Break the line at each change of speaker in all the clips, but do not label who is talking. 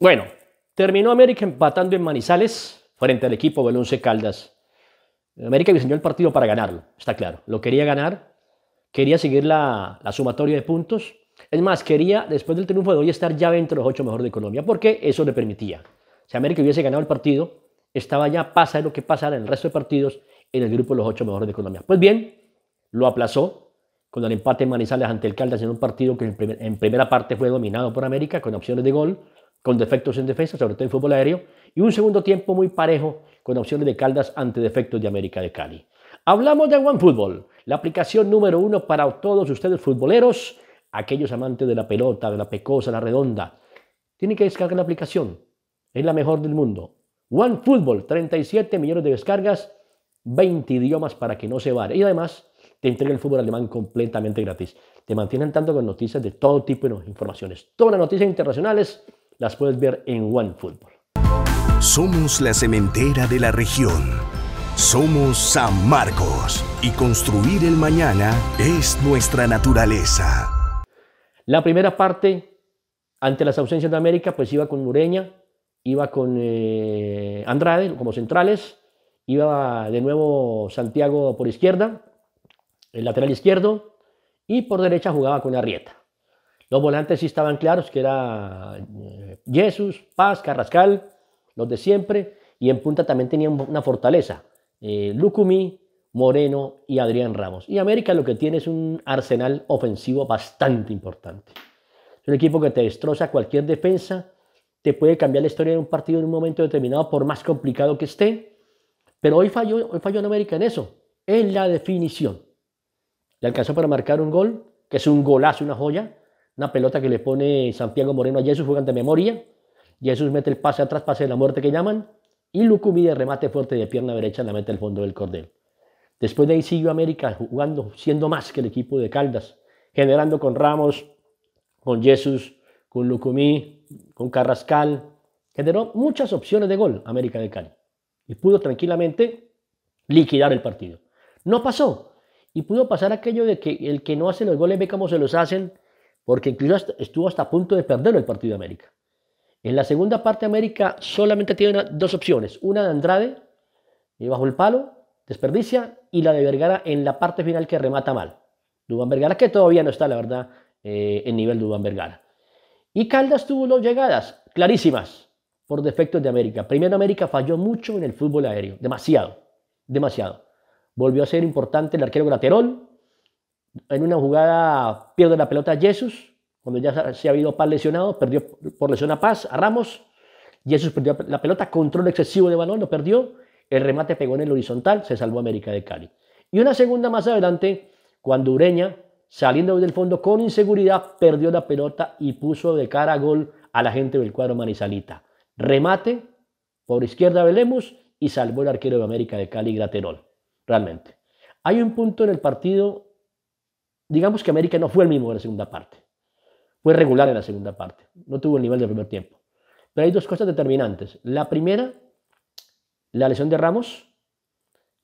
Bueno, terminó América empatando en Manizales frente al equipo del Once Caldas. América diseñó el partido para ganarlo, está claro. Lo quería ganar, quería seguir la, sumatoria de puntos. Es más, quería, después del triunfo de hoy, estar ya dentro de los ocho mejores de Colombia, porque eso le permitía. Si América hubiese ganado el partido, estaba ya, pasa lo que pasara en el resto de partidos, en el grupo de los ocho mejores de Colombia. Pues bien, lo aplazó con el empate en Manizales ante el Caldas en un partido que en primera parte fue dominado por América con opciones de gol con defectos en defensa, sobre todo en fútbol aéreo, y un segundo tiempo muy parejo con opciones de Caldas ante defectos de América de Cali. Hablamos de OneFootball, la aplicación número uno para todos ustedes futboleros, aquellos amantes de la pelota, de la pecosa, la redonda. Tienen que descargar la aplicación, es la mejor del mundo. OneFootball, 37 millones de descargas, 20 idiomas para que no se vare. Y además, te entrega el fútbol alemán completamente gratis. Te mantienen tanto con noticias de todo tipo de informaciones. Todas las noticias internacionales las puedes ver en OneFootball. Somos la cementera de la región. Somos San Marcos y construir el mañana es nuestra naturaleza. La primera parte, ante las ausencias de América, pues iba con Mureña, iba con eh, Andrade como centrales, iba de nuevo Santiago por izquierda, el lateral izquierdo, y por derecha jugaba con Arrieta. Los volantes sí estaban claros, que era eh, Jesús, Paz, Carrascal, los de siempre. Y en punta también tenían una fortaleza, eh, Lucumi, Moreno y Adrián Ramos. Y América lo que tiene es un arsenal ofensivo bastante importante. Es un equipo que te destroza cualquier defensa, te puede cambiar la historia de un partido en un momento determinado, por más complicado que esté. Pero hoy falló, hoy falló en América en eso, en la definición. Le alcanzó para marcar un gol, que es un golazo, una joya, una pelota que le pone Santiago Moreno a Jesús, juegan de memoria. Jesús mete el pase atrás, pase de la muerte que llaman. Y Lucumí de remate fuerte de pierna derecha la mete al fondo del cordel. Después de ahí siguió América jugando, siendo más que el equipo de Caldas, generando con Ramos, con Jesús, con Lucumí, con Carrascal. Generó muchas opciones de gol América de Cali y pudo tranquilamente liquidar el partido. No pasó y pudo pasar aquello de que el que no hace los goles ve cómo se los hacen porque incluso estuvo hasta a punto de perder el partido de América. En la segunda parte América solamente tiene dos opciones, una de Andrade eh, bajo el palo, desperdicia, y la de Vergara en la parte final que remata mal. Dubán Vergara, que todavía no está, la verdad, eh, en nivel Dubán Vergara. Y Caldas tuvo dos llegadas clarísimas por defectos de América. Primero América falló mucho en el fútbol aéreo, demasiado, demasiado. Volvió a ser importante el arquero Graterol, en una jugada pierde la pelota Jesús, cuando ya se ha habido Paz lesionado, perdió por lesión a Paz, a Ramos. Jesús perdió la pelota, control excesivo de balón, lo perdió. El remate pegó en el horizontal, se salvó América de Cali. Y una segunda más adelante, cuando Ureña, saliendo del fondo con inseguridad, perdió la pelota y puso de cara a gol a la gente del cuadro Manizalita. Remate por izquierda Velemos y salvó el arquero de América de Cali, Graterol. Realmente. Hay un punto en el partido digamos que América no fue el mismo en la segunda parte. Fue regular en la segunda parte. No tuvo el nivel del primer tiempo. Pero hay dos cosas determinantes. La primera, la lesión de Ramos.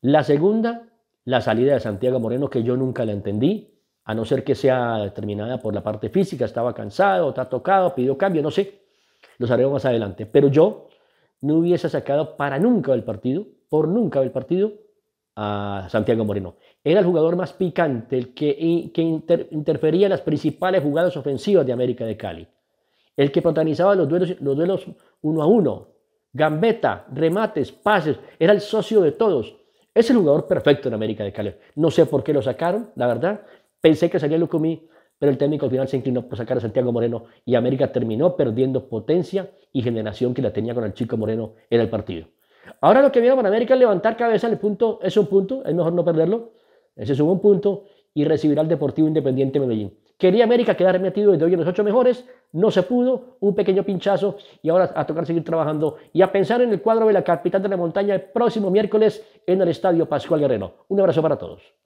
La segunda, la salida de Santiago Moreno, que yo nunca la entendí, a no ser que sea determinada por la parte física. Estaba cansado, está tocado, pidió cambio, no sé. lo haremos más adelante. Pero yo no hubiese sacado para nunca del partido, por nunca del partido, a Santiago Moreno. Era el jugador más picante, el que, interfería en las principales jugadas ofensivas de América de Cali, el que protagonizaba los duelos, los duelos uno a uno, gambeta, remates, pases, era el socio de todos. Es el jugador perfecto en América de Cali. No sé por qué lo sacaron, la verdad. Pensé que salía Lucumí, pero el técnico al final se inclinó por sacar a Santiago Moreno y América terminó perdiendo potencia y generación que la tenía con el chico Moreno en el partido. Ahora lo que viene para América es levantar cabeza, el punto es un punto, es mejor no perderlo. Ese es un buen punto y recibirá al Deportivo Independiente Medellín. Quería América quedar metido desde hoy en los ocho mejores, no se pudo, un pequeño pinchazo y ahora a tocar seguir trabajando y a pensar en el cuadro de la capital de la montaña el próximo miércoles en el Estadio Pascual Guerrero. Un abrazo para todos.